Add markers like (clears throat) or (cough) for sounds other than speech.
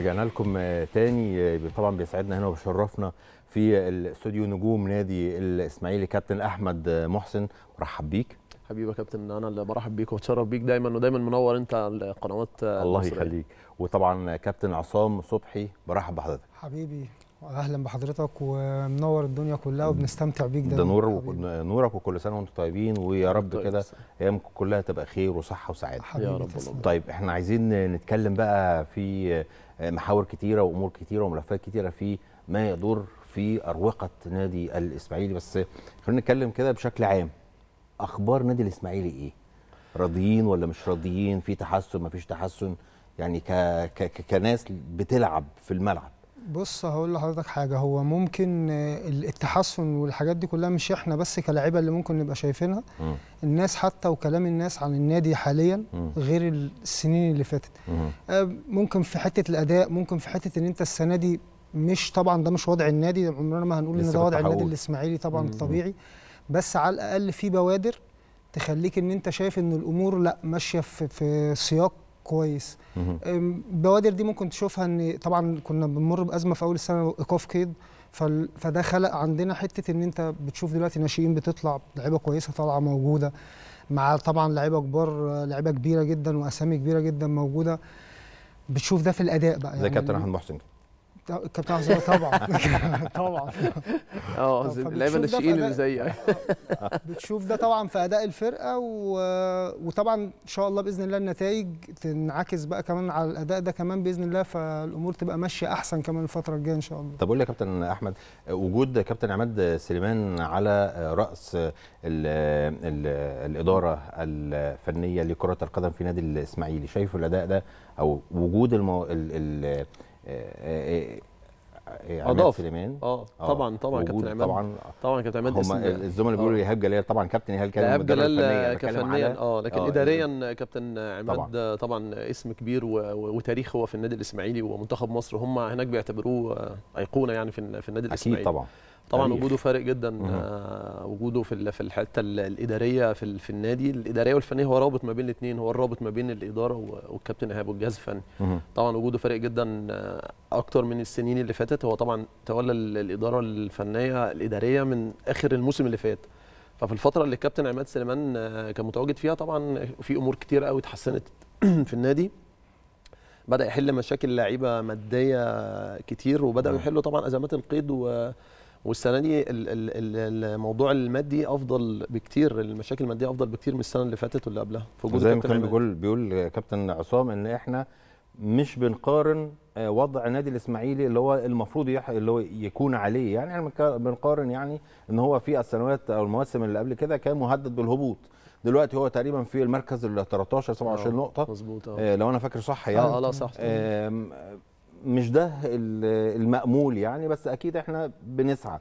رجعنا لكم تاني طبعا بيسعدنا هنا وبيشرفنا في الاستوديو نجوم نادي الاسماعيلي كابتن احمد محسن مرحب بيك حبيبي يا كابتن انا اللي برحب بيك واتشرف بيك دايما ودايما منور انت على القنوات الله يخليك وطبعا كابتن عصام صبحي برحب بحضرتك حبيبي اهلا بحضرتك ومنور الدنيا كلها وبنستمتع بيك ده, ده نور نورك وكل سنه وانتم طيبين ويا رب طيب كده ايامكم كلها تبقى خير وصحه وسعاده يا رب طيب احنا عايزين نتكلم بقى في آه، محاور كتيره وامور كتيره وملفات كتيره في ما يدور في اروقه نادي الاسماعيلي بس خلينا نتكلم كده بشكل عام اخبار نادي الاسماعيلي ايه راضيين ولا مش راضيين في تحسن ما فيش تحسن يعني ك... ك... كناس بتلعب في الملعب بص هقول لحضرتك حاجه هو ممكن التحسن والحاجات دي كلها مش احنا بس كلاعيبه اللي ممكن نبقى شايفينها م. الناس حتى وكلام الناس عن النادي حاليا م. غير السنين اللي فاتت م. آه، ممكن في حته الاداء ممكن في حته ان انت السنه دي مش طبعا ده مش وضع النادي عمرنا ما هنقول ان ده وضع النادي الاسماعيلي طبعا م. الطبيعي بس على الاقل في بوادر تخليك ان انت شايف ان الامور لا ماشيه في, في سياق كويس بوادر دي ممكن تشوفها ان طبعا كنا بنمر بازمه في اول السنه ايقاف قيد فده خلق عندنا حته ان انت بتشوف دلوقتي ناشئين بتطلع لعيبه كويسه طالعه موجوده مع طبعا لعيبه كبار لعيبه كبيره جدا واسامي كبيره جدا موجوده بتشوف ده في الاداء بقى زي يعني كابتن احمد محسن كابتن عزيز طبعا (laughs) طبعا (laughs) اه اللعيبه الناشئين اللي زي آه، آه، بتشوف ده طبعا في اداء الفرقه وطبعا ان شاء الله باذن الله النتائج تنعكس بقى كمان على الاداء ده كمان باذن الله فالامور تبقى ماشيه احسن كمان الفتره الجايه ان شاء الله طب قول لي يا كابتن احمد وجود كابتن عماد سليمان على راس الـ الـ الاداره الفنيه لكره القدم في نادي الاسماعيلي شايف الاداء ده او وجود المو... الـ الـ إيه اضاف سليمان اه طبعا طبعا كابتن عماد طبعا طبعا كابتن عماد هم الزملاء بيقولوا ايهاب جلال طبعا كابتن ايهاب جلال ايهاب جلال كفنيا اه لكن أوه. اداريا كابتن عماد طبعا, طبعا اسم كبير وتاريخ هو في النادي الاسماعيلي ومنتخب مصر هم هناك بيعتبروه ايقونه يعني في النادي الاسماعيلي اكيد طبعا طبعا تاريخ. يعني وجوده فارق جدا آه وجوده في في الحته الاداريه في, في النادي الاداريه والفنيه هو رابط ما بين الاثنين هو الرابط ما بين الاداره والكابتن ايهاب والجهاز الفني طبعا وجوده فارق جدا آه، اكتر من السنين اللي فاتت هو طبعا تولى الاداره الفنيه الاداريه من اخر الموسم اللي فات ففي الفتره اللي الكابتن عماد سليمان آه، كان متواجد فيها طبعا في امور كتير قوي اتحسنت (clears throat) في النادي بدا يحل مشاكل لعيبه ماديه كتير وبداوا يحلوا طبعا ازمات القيد و والسنه دي الموضوع المادي افضل بكتير المشاكل الماديه افضل بكتير من السنه اللي فاتت واللي قبلها زي ما كان بيقول بيقول كابتن عصام ان احنا مش بنقارن آه، وضع نادي الاسماعيلي اللي هو المفروض يح... اللي هو يكون عليه يعني احنا بنقارن يعني ان هو في السنوات او المواسم اللي قبل كده كان مهدد بالهبوط دلوقتي هو تقريبا في المركز ال 13 27 آه، نقطه مظبوط آه. آه لو انا فاكر صح يعني اه لا صح مش ده المأمول يعني بس اكيد احنا بنسعى